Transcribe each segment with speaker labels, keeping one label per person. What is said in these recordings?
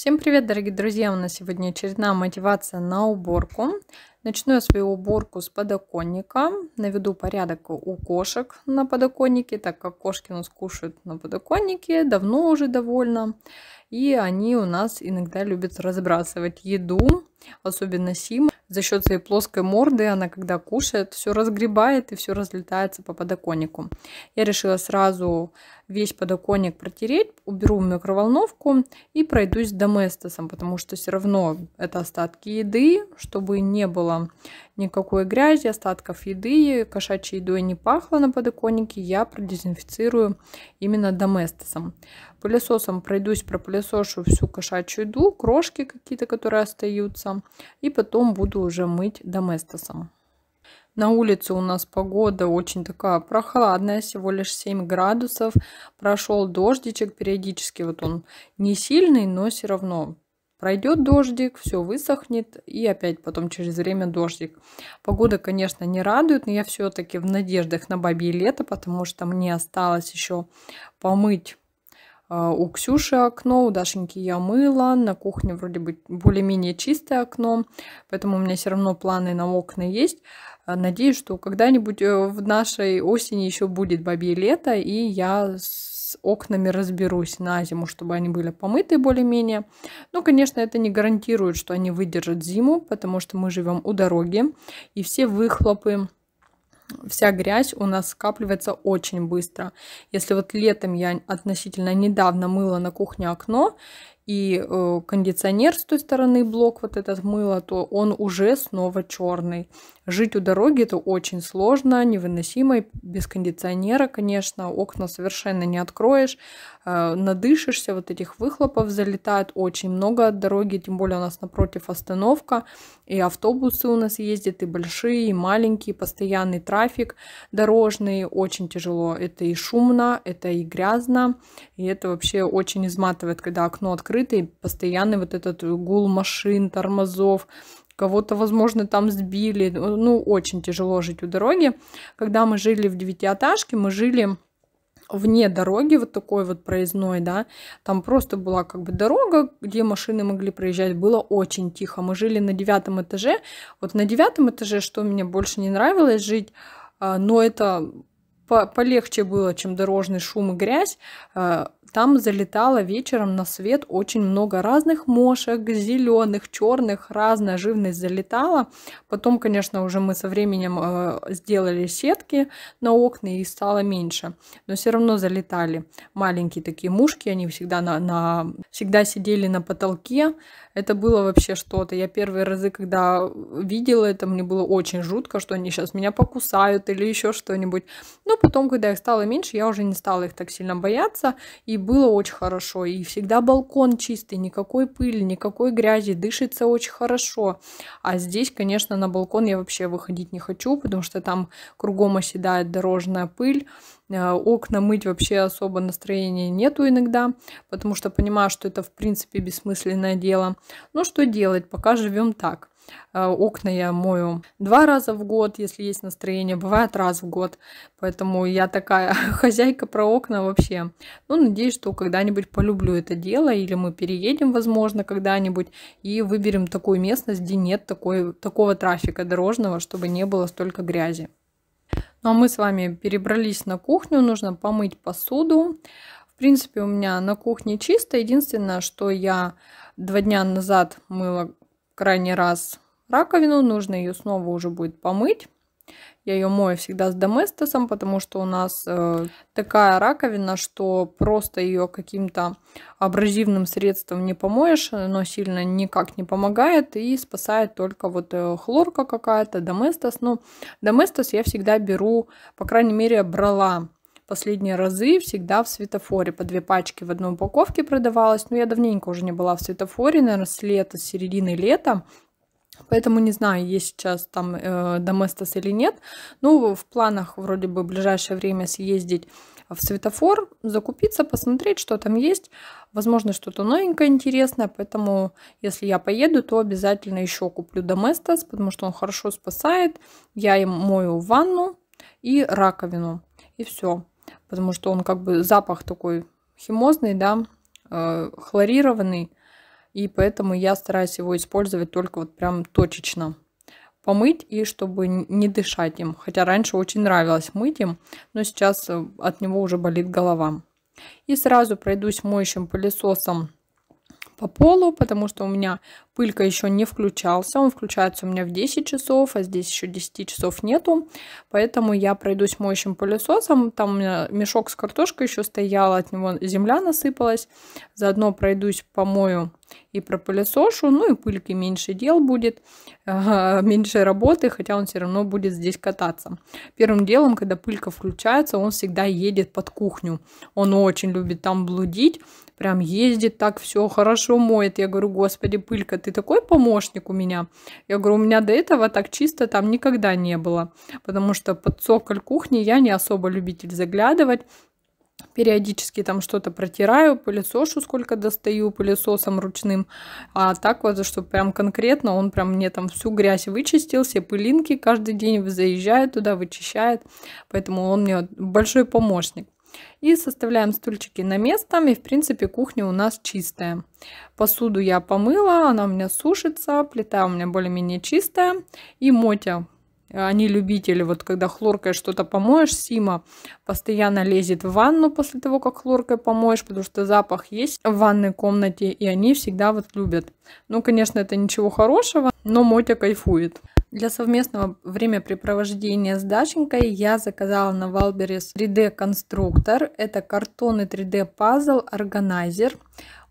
Speaker 1: Всем привет, дорогие друзья! У нас сегодня очередная мотивация на уборку. Начну я свою уборку с подоконника. Наведу порядок у кошек на подоконнике, так как кошки у нас кушают на подоконнике, давно уже довольно. И они у нас иногда любят разбрасывать еду, особенно Сима за счет своей плоской морды, она когда кушает, все разгребает и все разлетается по подоконнику. Я решила сразу весь подоконник протереть, уберу микроволновку и пройдусь доместосом, потому что все равно это остатки еды, чтобы не было никакой грязи, остатков еды, кошачьей едой не пахло на подоконнике, я продезинфицирую именно доместосом. Пылесосом пройдусь, пропылесошу всю кошачью еду, крошки какие-то, которые остаются. И потом буду уже мыть доместосом. На улице у нас погода очень такая прохладная, всего лишь 7 градусов. Прошел дождичек периодически, вот он не сильный, но все равно пройдет дождик, все высохнет и опять потом через время дождик. Погода, конечно, не радует, но я все-таки в надеждах на бабье лето, потому что мне осталось еще помыть а, у Ксюши окно, у Дашеньки я мыла, на кухне вроде бы более-менее чистое окно, поэтому у меня все равно планы на окна есть. А, надеюсь, что когда-нибудь э, в нашей осени еще будет бабье лето, и я с окнами разберусь на зиму, чтобы они были помыты более-менее. Но, конечно, это не гарантирует, что они выдержат зиму, потому что мы живем у дороги, и все выхлопы вся грязь у нас скапливается очень быстро. Если вот летом я относительно недавно мыла на кухне окно, и э, кондиционер с той стороны блок вот этот мыло, то он уже снова черный. Жить у дороги это очень сложно, невыносимо, без кондиционера, конечно, окна совершенно не откроешь, э, надышишься, вот этих выхлопов залетает очень много от дороги, тем более у нас напротив остановка, и автобусы у нас ездят, и большие, и маленькие, постоянный трафик дорожный, очень тяжело, это и шумно, это и грязно, и это вообще очень изматывает, когда окно открыто, и постоянный вот этот гул машин, тормозов, кого-то, возможно, там сбили. Ну, очень тяжело жить у дороги. Когда мы жили в девятиэтажке, мы жили вне дороги, вот такой вот проездной, да, там просто была как бы дорога, где машины могли проезжать, было очень тихо. Мы жили на девятом этаже. Вот на девятом этаже, что мне больше не нравилось жить, а, но это полегче было, чем дорожный шум и грязь. А, там залетало вечером на свет очень много разных мошек, зеленых, черных, разная живность залетала. Потом, конечно, уже мы со временем э, сделали сетки на окна и стало меньше. Но все равно залетали маленькие такие мушки, они всегда, на, на, всегда сидели на потолке. Это было вообще что-то. Я первые разы, когда видела это, мне было очень жутко, что они сейчас меня покусают или еще что-нибудь. Но потом, когда их стало меньше, я уже не стала их так сильно бояться. И было очень хорошо. И всегда балкон чистый, никакой пыли, никакой грязи, дышится очень хорошо. А здесь, конечно, на балкон я вообще выходить не хочу, потому что там кругом оседает дорожная пыль. Э, окна мыть вообще особо настроения нету иногда, потому что понимаю, что это в принципе бессмысленное дело. Но ну, что делать, пока живем так. Э, окна я мою два раза в год, если есть настроение, бывает раз в год. Поэтому я такая хозяйка про окна вообще. Ну, надеюсь, что когда-нибудь полюблю это дело, или мы переедем, возможно, когда-нибудь, и выберем такую местность, где нет такой, такого трафика дорожного, чтобы не было столько грязи. Ну а мы с вами перебрались на кухню, нужно помыть посуду. В принципе, у меня на кухне чисто. Единственное, что я два дня назад мыла крайний раз раковину, нужно ее снова уже будет помыть. Я ее мою всегда с доместосом, потому что у нас э, такая раковина, что просто ее каким-то абразивным средством не помоешь, но сильно никак не помогает и спасает только вот э, хлорка какая-то, доместос. Ну, доместос я всегда беру, по крайней мере, брала последние разы всегда в светофоре. По две пачки в одной упаковке продавалось. Но ну, я давненько уже не была в светофоре, наверное, с лета, с середины лета. Поэтому не знаю, есть сейчас там э, доместос или нет. Ну, в планах вроде бы в ближайшее время съездить в светофор, закупиться, посмотреть, что там есть. Возможно, что-то новенькое, интересное. Поэтому, если я поеду, то обязательно еще куплю доместос, потому что он хорошо спасает. Я им мою ванну и раковину. И все потому что он как бы запах такой химозный, да, э, хлорированный, и поэтому я стараюсь его использовать только вот прям точечно помыть и чтобы не дышать им. Хотя раньше очень нравилось мыть им, но сейчас э, от него уже болит голова. И сразу пройдусь моющим пылесосом по полу, потому что у меня Пылька еще не включался, он включается у меня в 10 часов, а здесь еще 10 часов нету, поэтому я пройдусь моющим пылесосом, там у меня мешок с картошкой еще стоял, от него земля насыпалась, заодно пройдусь помою и пропылесошу, ну и пыльки меньше дел будет, меньше работы, хотя он все равно будет здесь кататься. Первым делом, когда пылька включается, он всегда едет под кухню. Он очень любит там блудить, прям ездит так, все хорошо моет. Я говорю, господи, пылька, ты такой помощник у меня. Я говорю, у меня до этого так чисто там никогда не было, потому что под цоколь кухни я не особо любитель заглядывать. Периодически там что-то протираю, пылесошу сколько достаю пылесосом ручным. А так вот, что прям конкретно он прям мне там всю грязь вычистил, все пылинки каждый день заезжает туда, вычищает. Поэтому он мне большой помощник. И составляем стульчики на место. И, в принципе, кухня у нас чистая. Посуду я помыла, она у меня сушится, плита у меня более-менее чистая. И Мотя они любители, вот когда хлоркой что-то помоешь, Сима постоянно лезет в ванну после того, как хлоркой помоешь, потому что запах есть в ванной комнате, и они всегда вот любят. Ну, конечно, это ничего хорошего, но Мотя кайфует. Для совместного времяпрепровождения с Дашенькой я заказала на Валберес 3D-конструктор. Это картонный 3D-пазл-органайзер.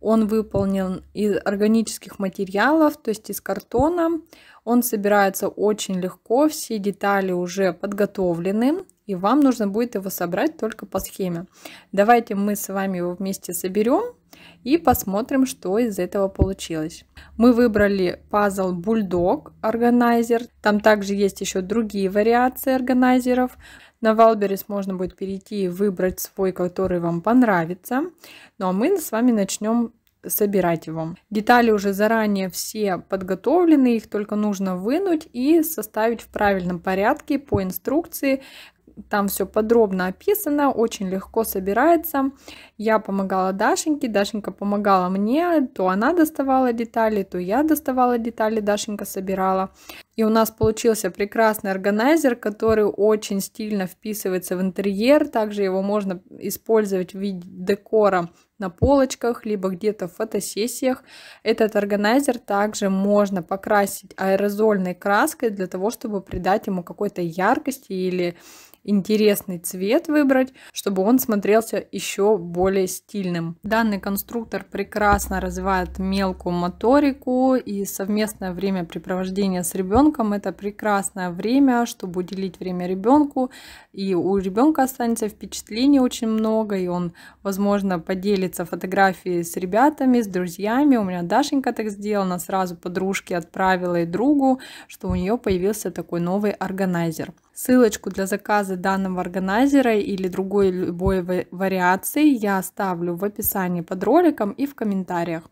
Speaker 1: Он выполнен из органических материалов, то есть из картона. Он собирается очень легко, все детали уже подготовлены, и вам нужно будет его собрать только по схеме. Давайте мы с вами его вместе соберем и посмотрим, что из этого получилось. Мы выбрали пазл Бульдог органайзер. Там также есть еще другие вариации органайзеров. На Валберес можно будет перейти и выбрать свой, который вам понравится. Ну а мы с вами начнем собирать его. Детали уже заранее все подготовлены, их только нужно вынуть и составить в правильном порядке по инструкции, там все подробно описано, очень легко собирается. Я помогала Дашеньке, Дашенька помогала мне. То она доставала детали, то я доставала детали, Дашенька собирала. И у нас получился прекрасный органайзер, который очень стильно вписывается в интерьер. Также его можно использовать в виде декора на полочках, либо где-то в фотосессиях. Этот органайзер также можно покрасить аэрозольной краской для того, чтобы придать ему какой-то яркости или интересный цвет выбрать, чтобы он смотрелся еще более стильным. Данный конструктор прекрасно развивает мелкую моторику и совместное времяпрепровождение с ребенком это прекрасное время, чтобы уделить время ребенку. И у ребенка останется впечатлений очень много, и он, возможно, поделится фотографией с ребятами, с друзьями. У меня Дашенька так сделала, сразу подружке отправила и другу, что у нее появился такой новый органайзер. Ссылочку для заказа данного органайзера или другой любой вариации я оставлю в описании под роликом и в комментариях.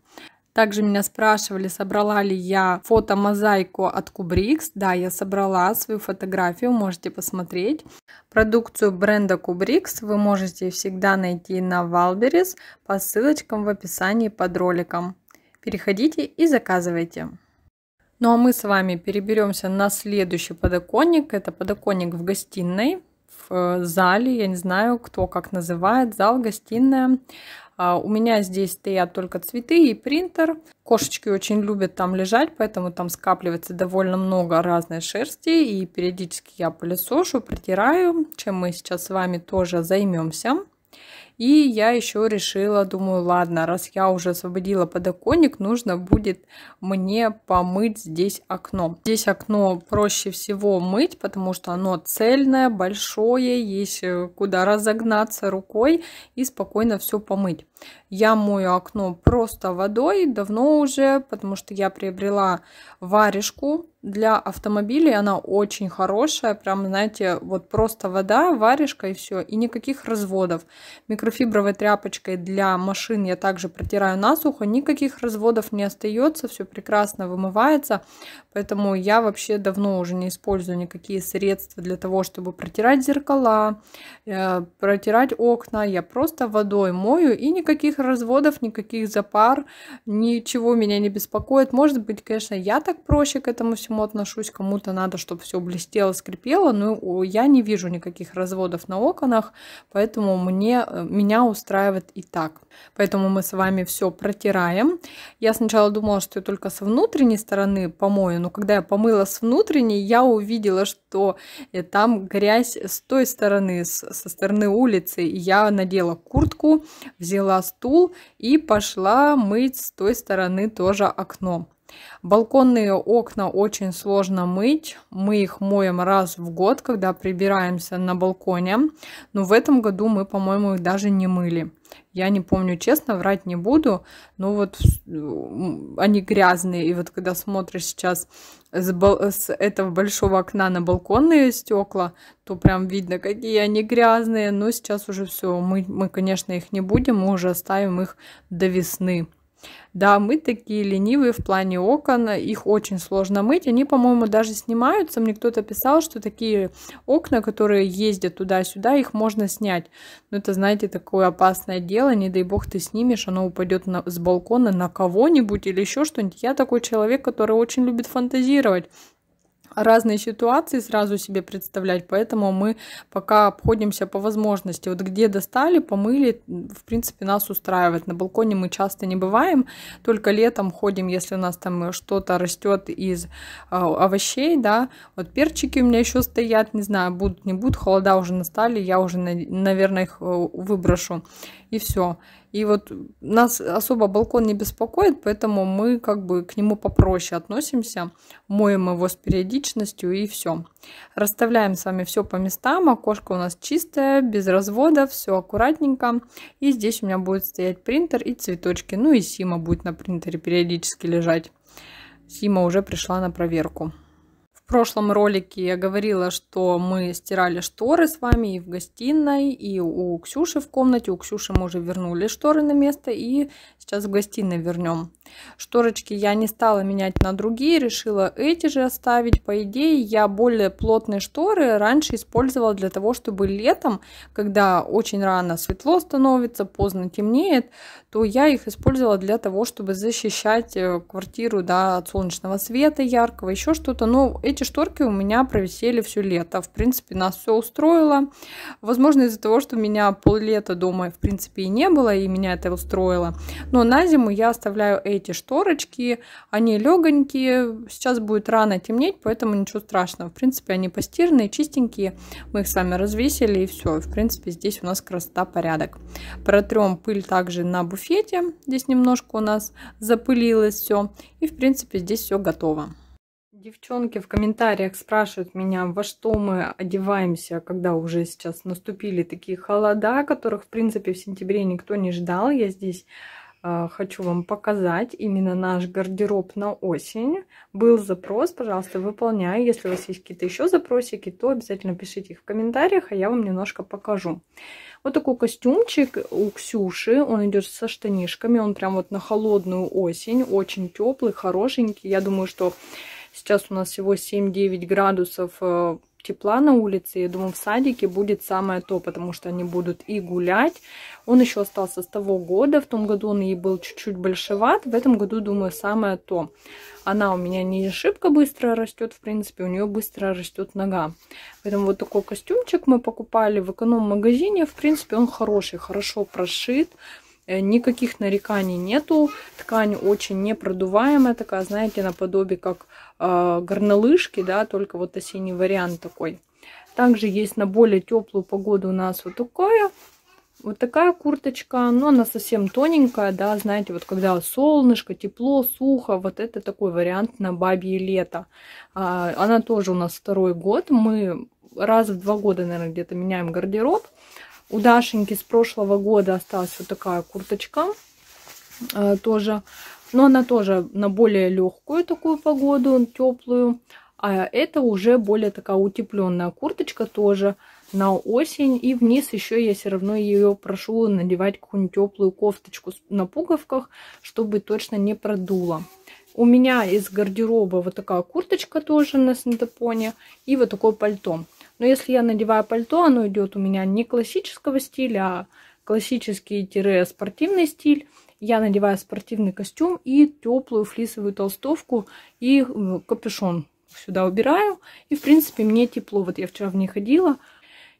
Speaker 1: Также меня спрашивали, собрала ли я фотомозаику от Kubrix. Да, я собрала свою фотографию, можете посмотреть. Продукцию бренда Kubrix вы можете всегда найти на Валберес по ссылочкам в описании под роликом. Переходите и заказывайте. Ну а мы с вами переберемся на следующий подоконник. Это подоконник в гостиной, в э, зале. Я не знаю, кто как называет. Зал, гостиная. А, у меня здесь стоят только цветы и принтер. Кошечки очень любят там лежать, поэтому там скапливается довольно много разной шерсти. И периодически я пылесошу, протираю, чем мы сейчас с вами тоже займемся. И я еще решила, думаю, ладно, раз я уже освободила подоконник, нужно будет мне помыть здесь окно. Здесь окно проще всего мыть, потому что оно цельное, большое, есть э, куда разогнаться рукой и спокойно все помыть. Я мою окно просто водой давно уже, потому что я приобрела варежку для автомобилей. Она очень хорошая, прям, знаете, вот просто вода, варежка и все, и никаких разводов. Микрофибровой тряпочкой для машин я также протираю насухо, никаких разводов не остается, все прекрасно вымывается. Поэтому я вообще давно уже не использую никакие средства для того, чтобы протирать зеркала, э, протирать окна. Я просто водой мою и никаких никаких разводов, никаких запар, ничего меня не беспокоит. Может быть, конечно, я так проще к этому всему отношусь, кому-то надо, чтобы все блестело, скрипело, но я не вижу никаких разводов на оконах, поэтому мне, э, меня устраивает и так. Поэтому мы с вами все протираем. Я сначала думала, что я только с внутренней стороны помою, но когда я помыла с внутренней, я увидела, что э, там грязь с той стороны, со стороны улицы. я надела куртку, взяла стул и пошла мыть с той стороны тоже окно. Балконные окна очень сложно мыть. Мы их моем раз в год, когда прибираемся на балконе. Но в этом году мы, по-моему, их даже не мыли. Я не помню, честно, врать не буду, но вот они грязные. И вот когда смотришь сейчас с, с этого большого окна на балконные стекла, то прям видно, какие они грязные. Но сейчас уже все, мы, мы, конечно, их не будем, мы уже оставим их до весны. Да, мы такие ленивые в плане окон, их очень сложно мыть, они, по-моему, даже снимаются. Мне кто-то писал, что такие окна, которые ездят туда-сюда, их можно снять. Но это, знаете, такое опасное дело, не дай бог ты снимешь, оно упадет на, с балкона на кого-нибудь или еще что-нибудь. Я такой человек, который очень любит фантазировать разные ситуации сразу себе представлять, поэтому мы пока обходимся по возможности. Вот где достали, помыли, в принципе, нас устраивает. На балконе мы часто не бываем, только летом ходим, если у нас там что-то растет из а, овощей, да. Вот перчики у меня еще стоят, не знаю, будут, не будут, холода уже настали, я уже, наверное, их э, выброшу. И все. И вот нас особо балкон не беспокоит, поэтому мы как бы к нему попроще относимся. Моем его с периодичностью и все. Расставляем с вами все по местам. Окошко у нас чистое, без разводов, все аккуратненько. И здесь у меня будет стоять принтер и цветочки. Ну и Сима будет на принтере периодически лежать. Сима уже пришла на проверку. В прошлом ролике я говорила, что мы стирали шторы с вами и в гостиной, и у Ксюши в комнате. У Ксюши мы уже вернули шторы на место и Сейчас в гостиной вернем. Шторочки я не стала менять на другие, решила эти же оставить. По идее, я более плотные шторы раньше использовала для того, чтобы летом, когда очень рано светло становится, поздно темнеет, то я их использовала для того, чтобы защищать э, квартиру да, от солнечного света яркого, еще что-то. Но эти шторки у меня провисели все лето. В принципе, нас все устроило. Возможно, из-за того, что меня пол лета дома, в принципе, и не было, и меня это устроило. Но на зиму я оставляю эти шторочки, они легонькие, сейчас будет рано темнеть, поэтому ничего страшного. В принципе, они постирные, чистенькие, мы их с вами развесили и все. В принципе, здесь у нас красота, порядок. Протрем пыль также на буфете, здесь немножко у нас запылилось все. И, в принципе, здесь все готово. Девчонки в комментариях спрашивают меня, во что мы одеваемся, когда уже сейчас наступили такие холода, которых, в принципе, в сентябре никто не ждал. Я здесь а, хочу вам показать именно наш гардероб на осень. Был запрос, пожалуйста, выполняю. Если у вас есть какие-то еще запросики, то обязательно пишите их в комментариях, а я вам немножко покажу. Вот такой костюмчик у Ксюши, он идет со штанишками, он прям вот на холодную осень, очень теплый, хорошенький. Я думаю, что сейчас у нас всего 7-9 градусов а, тепла на улице, я думаю, в садике будет самое то, потому что они будут и гулять. Он еще остался с того года, в том году он ей был чуть-чуть большеват, в этом году, думаю, самое то. Она у меня не ошибка быстро растет, в принципе, у нее быстро растет нога. Поэтому вот такой костюмчик мы покупали в эконом-магазине, в принципе, он хороший, хорошо прошит. Э, никаких нареканий нету. Ткань очень непродуваемая, такая, знаете, наподобие как э, горнолыжки, да, только вот осенний вариант такой. Также есть на более теплую погоду у нас вот такое. Вот такая курточка, но она совсем тоненькая, да, знаете, вот когда солнышко, тепло, сухо, вот это такой вариант на бабье лето. А, она тоже у нас второй год, мы раз в два года, наверное, где-то меняем гардероб. У Дашеньки с прошлого года осталась вот такая курточка э, тоже. Но она тоже на более легкую такую погоду, теплую. А это уже более такая утепленная курточка тоже на осень. И вниз еще я все равно ее прошу надевать какую-нибудь теплую кофточку на пуговках, чтобы точно не продуло. У меня из гардероба вот такая курточка тоже на синтепоне и вот такое пальто. Но если я надеваю пальто, оно идет у меня не классического стиля, а классический-спортивный стиль. Я надеваю спортивный костюм и теплую флисовую толстовку и э, капюшон сюда убираю. И, в принципе, мне тепло. Вот я вчера в ней ходила,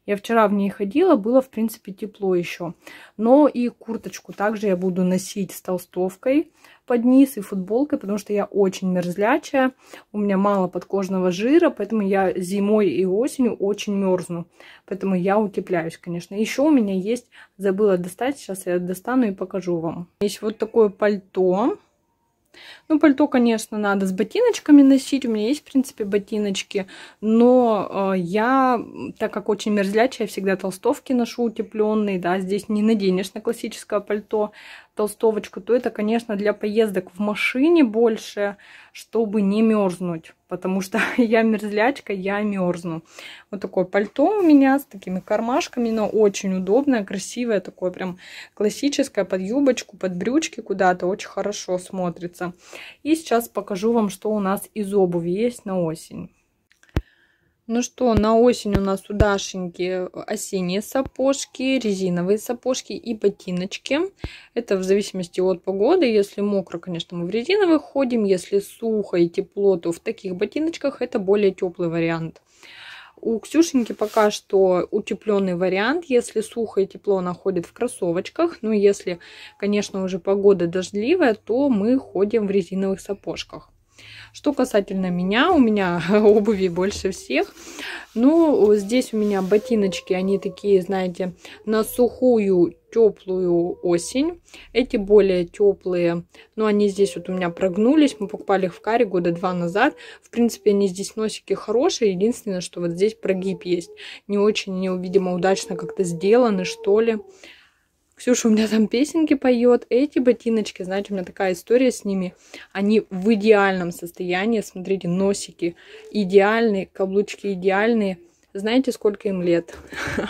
Speaker 1: я вчера в ней ходила, было, в принципе, тепло еще. Но и курточку также я буду носить с толстовкой под низ и футболкой, потому что я очень мерзлячая, у меня мало подкожного жира, поэтому я зимой и осенью очень мерзну, поэтому я утепляюсь, конечно. Еще у меня есть, забыла достать, сейчас я достану и покажу вам. Есть вот такое пальто, ну, пальто, конечно, надо с ботиночками носить. У меня есть, в принципе, ботиночки. Но э, я, так как очень мерзлячая, всегда толстовки ношу утепленные. Да, здесь не наденешь на классическое пальто толстовочку, то это, конечно, для поездок в машине больше, чтобы не мерзнуть, потому что я мерзлячка, я мерзну. Вот такое пальто у меня с такими кармашками, но очень удобное, красивое, такое прям классическое, под юбочку, под брючки куда-то, очень хорошо смотрится. И сейчас покажу вам, что у нас из обуви есть на осень. Ну что, на осень у нас у Дашеньки осенние сапожки, резиновые сапожки и ботиночки. Это в зависимости от погоды. Если мокро, конечно, мы в резиновых ходим. Если сухо и тепло, то в таких ботиночках это более теплый вариант. У Ксюшеньки пока что утепленный вариант. Если сухо и тепло, находит в кроссовочках. Но ну, если, конечно, уже погода дождливая, то мы ходим в резиновых сапожках. Что касательно меня, у меня обуви больше всех. Ну, здесь у меня ботиночки, они такие, знаете, на сухую теплую осень. Эти более теплые, но ну, они здесь вот у меня прогнулись. Мы покупали их в каре года два назад. В принципе, они здесь носики хорошие. Единственное, что вот здесь прогиб есть. Не очень, не, видимо, удачно как-то сделаны, что ли. Ксюша у меня там песенки поет. Эти ботиночки, знаете, у меня такая история с ними. Они в идеальном состоянии. Смотрите, носики идеальные, каблучки идеальные. Знаете, сколько им лет?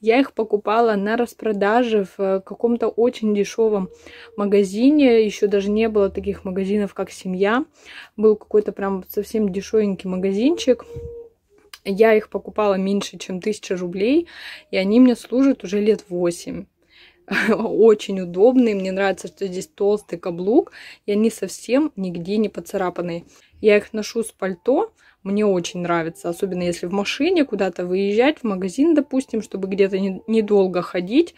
Speaker 1: Я их покупала на распродаже в э, каком-то очень дешевом магазине. Еще даже не было таких магазинов, как «Семья». Был какой-то прям совсем дешевенький магазинчик. Я их покупала меньше, чем 1000 рублей, и они мне служат уже лет 8. очень удобный. Мне нравится, что здесь толстый каблук, и они совсем нигде не поцарапанные. Я их ношу с пальто, мне очень нравится, особенно если в машине куда-то выезжать, в магазин, допустим, чтобы где-то недолго ходить.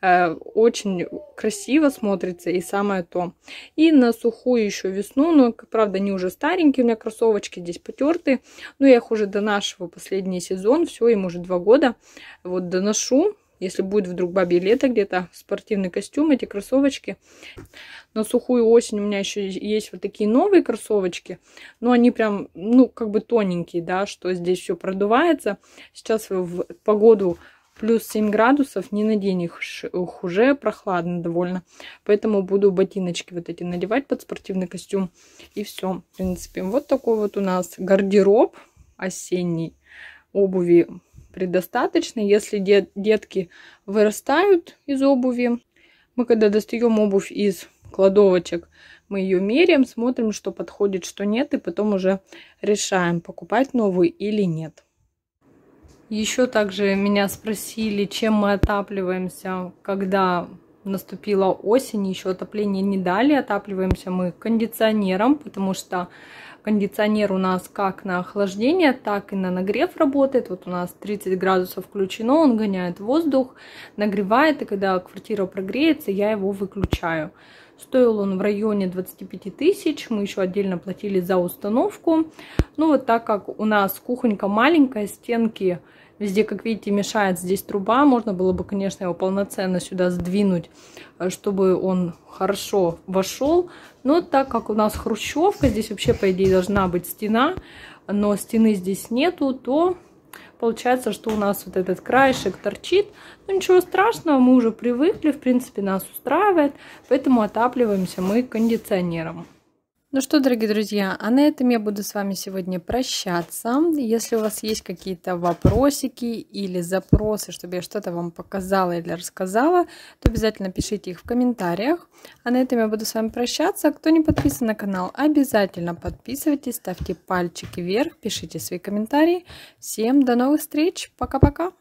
Speaker 1: Э, очень красиво смотрится и самое то. И на сухую еще весну, но, правда, они уже старенькие, у меня кроссовочки здесь потерты, но я их уже донашиваю последний сезон, все, им уже два года. Вот доношу, если будет вдруг бабье лето где-то, спортивный костюм, эти кроссовочки. На сухую осень у меня еще есть вот такие новые кроссовочки. Но они прям, ну, как бы тоненькие, да, что здесь все продувается. Сейчас в погоду плюс 7 градусов, не надень их уже, прохладно довольно. Поэтому буду ботиночки вот эти надевать под спортивный костюм. И все, в принципе. Вот такой вот у нас гардероб осенний обуви предостаточно. Если дет, детки вырастают из обуви, мы когда достаем обувь из кладовочек, мы ее меряем, смотрим, что подходит, что нет, и потом уже решаем, покупать новую или нет. Еще также меня спросили, чем мы отапливаемся, когда наступила осень, еще отопление не дали, отапливаемся мы кондиционером, потому что Кондиционер у нас как на охлаждение, так и на нагрев работает. Вот у нас 30 градусов включено, он гоняет воздух, нагревает, и когда квартира прогреется, я его выключаю. Стоил он в районе 25 тысяч, мы еще отдельно платили за установку. Ну вот так как у нас кухонька маленькая, стенки Везде, как видите, мешает здесь труба. Можно было бы, конечно, его полноценно сюда сдвинуть, э, чтобы он хорошо вошел. Но так как у нас хрущевка, здесь вообще, по идее, должна быть стена, но стены здесь нету, то получается, что у нас вот этот краешек торчит. Ну ничего страшного, мы уже привыкли, в принципе, нас устраивает, поэтому отапливаемся мы кондиционером. Ну что, дорогие друзья, а на этом я буду с вами сегодня прощаться. Если у вас есть какие-то вопросики или запросы, чтобы я что-то вам показала или рассказала, то обязательно пишите их в комментариях. А на этом я буду с вами прощаться. Кто не подписан на канал, обязательно подписывайтесь, ставьте пальчики вверх, пишите свои комментарии. Всем до новых встреч, пока-пока!